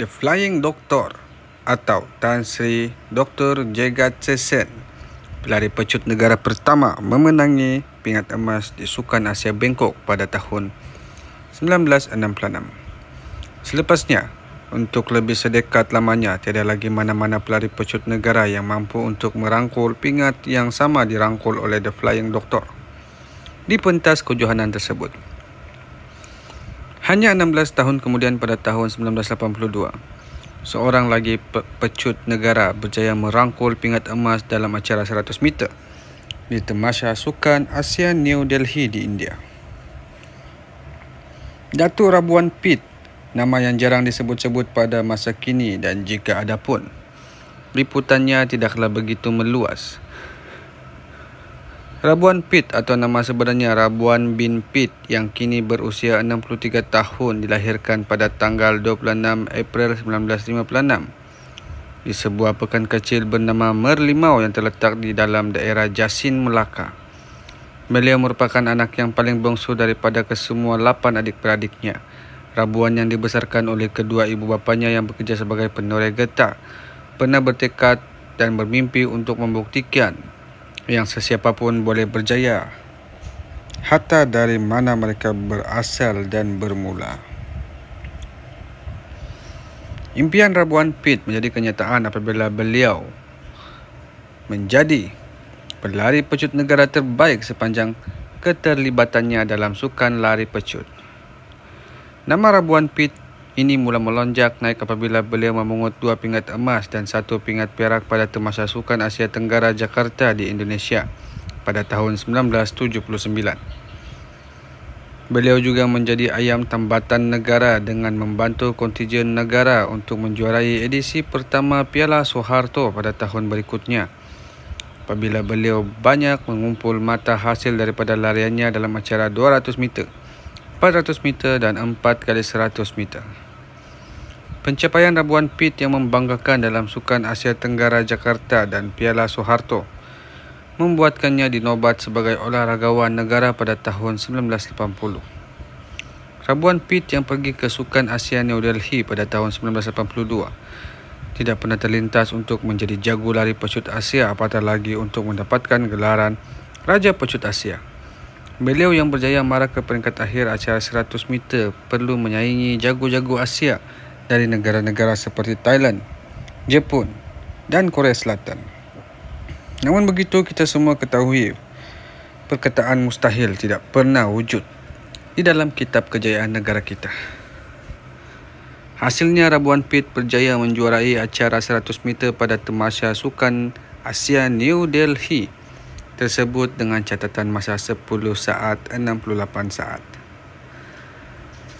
The Flying Doctor atau Tan Sri Dr. Jagat Sesen, pelari pecut negara pertama memenangi pingat emas di Sukan Asia Bangkok pada tahun 1966. Selepasnya, untuk lebih sedekat lamanya, tiada lagi mana-mana pelari pecut negara yang mampu untuk merangkul pingat yang sama dirangkul oleh The Flying Doctor di pentas kejohanan tersebut. Hanya 16 tahun kemudian pada tahun 1982, seorang lagi pe- pecut negara berjaya merangkul pingat emas dalam acara 100 meter di Temasha Sukan Asia New Delhi di India. Datuk Rabuan Pit, nama yang jarang disebut-sebut pada masa kini dan jika ada pun, liputannya tidaklah begitu meluas. Rabuan Pit atau nama sebenarnya Rabuan bin Pit yang kini berusia 63 tahun dilahirkan pada tanggal 26 April 1956 di sebuah pekan kecil bernama Merlimau yang terletak di dalam daerah Jasin, Melaka. Beliau merupakan anak yang paling bongsu daripada kesemua lapan adik-beradiknya. Rabuan yang dibesarkan oleh kedua ibu bapanya yang bekerja sebagai penoreh getah pernah bertekad dan bermimpi untuk membuktikan yang sesiapa pun boleh berjaya hatta dari mana mereka berasal dan bermula. Impian Rabuan Pit menjadi kenyataan apabila beliau menjadi pelari pecut negara terbaik sepanjang keterlibatannya dalam sukan lari pecut. Nama Rabuan Pit. Ini mula melonjak naik apabila beliau memungut dua pingat emas dan satu pingat perak pada Temasya Sukan Asia Tenggara Jakarta di Indonesia pada tahun 1979. Beliau juga menjadi ayam tambatan negara dengan membantu kontijen negara untuk menjuarai edisi pertama Piala Soeharto pada tahun berikutnya. Apabila beliau banyak mengumpul mata hasil daripada lariannya dalam acara 200 meter. 400 meter dan 4 kali 100 meter. Pencapaian Rabuan Pit yang membanggakan dalam Sukan Asia Tenggara Jakarta dan Piala Soeharto membuatkannya dinobat sebagai olahragawan negara pada tahun 1980. Rabuan Pit yang pergi ke Sukan Asia New Delhi pada tahun 1982 tidak pernah terlintas untuk menjadi jago lari pecut Asia apatah lagi untuk mendapatkan gelaran Raja Pecut Asia. Beliau yang berjaya marah ke peringkat akhir acara 100 meter perlu menyaingi jago-jago Asia dari negara-negara seperti Thailand, Jepun dan Korea Selatan. Namun begitu kita semua ketahui perkataan mustahil tidak pernah wujud di dalam kitab kejayaan negara kita. Hasilnya Rabuan Pit berjaya menjuarai acara 100 meter pada Temasya Sukan Asia New Delhi tersebut dengan catatan masa 10 saat 68 saat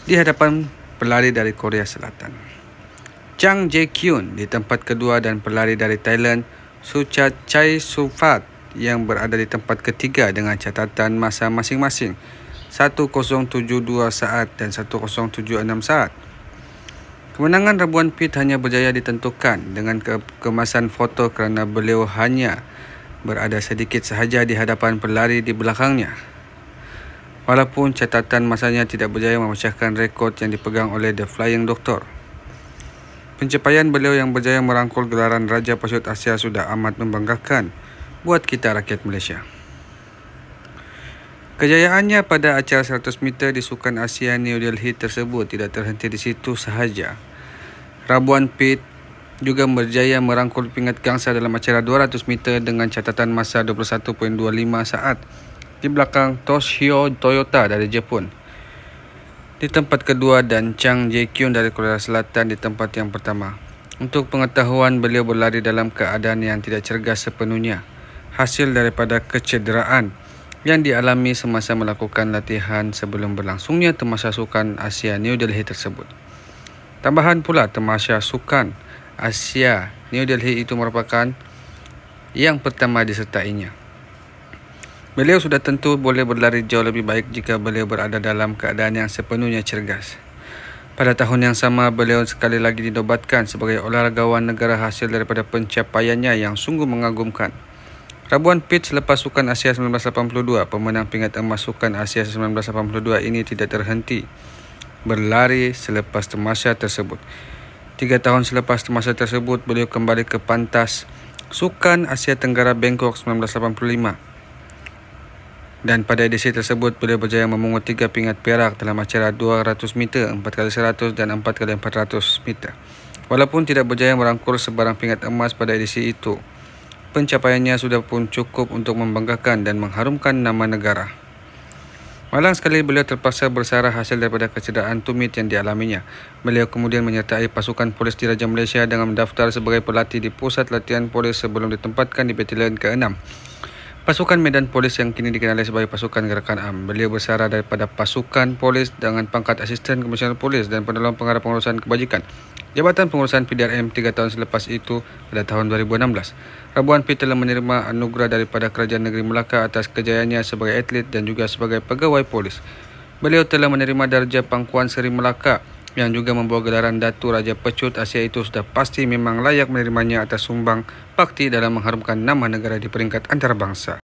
di hadapan pelari dari Korea Selatan. Chang Jae Kyun di tempat kedua dan pelari dari Thailand Sucha Chai Sufat yang berada di tempat ketiga dengan catatan masa masing-masing 1.072 saat dan 1.076 saat. Kemenangan Rabuan Pit hanya berjaya ditentukan dengan kemasan foto kerana beliau hanya berada sedikit sahaja di hadapan pelari di belakangnya. Walaupun catatan masanya tidak berjaya memecahkan rekod yang dipegang oleh The Flying Doctor. Pencapaian beliau yang berjaya merangkul gelaran Raja Pasut Asia sudah amat membanggakan buat kita rakyat Malaysia. Kejayaannya pada acara 100 meter di Sukan Asia New Delhi tersebut tidak terhenti di situ sahaja. Rabuan Pete juga berjaya merangkul pingat gangsa dalam acara 200 meter dengan catatan masa 21.25 saat di belakang Toshio Toyota dari Jepun. Di tempat kedua dan Chang Jae-kyun dari Korea Selatan di tempat yang pertama. Untuk pengetahuan, beliau berlari dalam keadaan yang tidak cergas sepenuhnya. Hasil daripada kecederaan yang dialami semasa melakukan latihan sebelum berlangsungnya temasya sukan Asia New Delhi tersebut. Tambahan pula temasya sukan Asia. New Delhi itu merupakan yang pertama disertainya. Beliau sudah tentu boleh berlari jauh lebih baik jika beliau berada dalam keadaan yang sepenuhnya cergas. Pada tahun yang sama, beliau sekali lagi dinobatkan sebagai olahragawan negara hasil daripada pencapaiannya yang sungguh mengagumkan. Rabuan pitch selepas Sukan Asia 1982, pemenang pingat emas Sukan Asia 1982 ini tidak terhenti berlari selepas temasya tersebut. Tiga tahun selepas masa tersebut, beliau kembali ke pantas Sukan Asia Tenggara Bangkok 1985. Dan pada edisi tersebut, beliau berjaya memungut tiga pingat perak dalam acara 200 meter, 4 kali 100 dan 4 kali 400 meter. Walaupun tidak berjaya merangkul sebarang pingat emas pada edisi itu, pencapaiannya sudah pun cukup untuk membanggakan dan mengharumkan nama negara. Malang sekali beliau terpaksa bersarah hasil daripada kecederaan tumit yang dialaminya. Beliau kemudian menyertai pasukan polis diraja Malaysia dengan mendaftar sebagai pelatih di pusat latihan polis sebelum ditempatkan di batalion ke-6. Pasukan Medan Polis yang kini dikenali sebagai Pasukan Gerakan Am. Beliau bersara daripada Pasukan Polis dengan pangkat Asisten Komisioner Polis dan Penolong Pengarah Pengurusan Kebajikan Jabatan Pengurusan PDRM 3 tahun selepas itu pada tahun 2016. Rabuan pi telah menerima anugerah daripada Kerajaan Negeri Melaka atas kejayaannya sebagai atlet dan juga sebagai pegawai polis. Beliau telah menerima darjah Pangkuan Seri Melaka yang juga membawa gelaran Datu Raja Pecut Asia itu sudah pasti memang layak menerimanya atas sumbang pakti dalam mengharumkan nama negara di peringkat antarabangsa.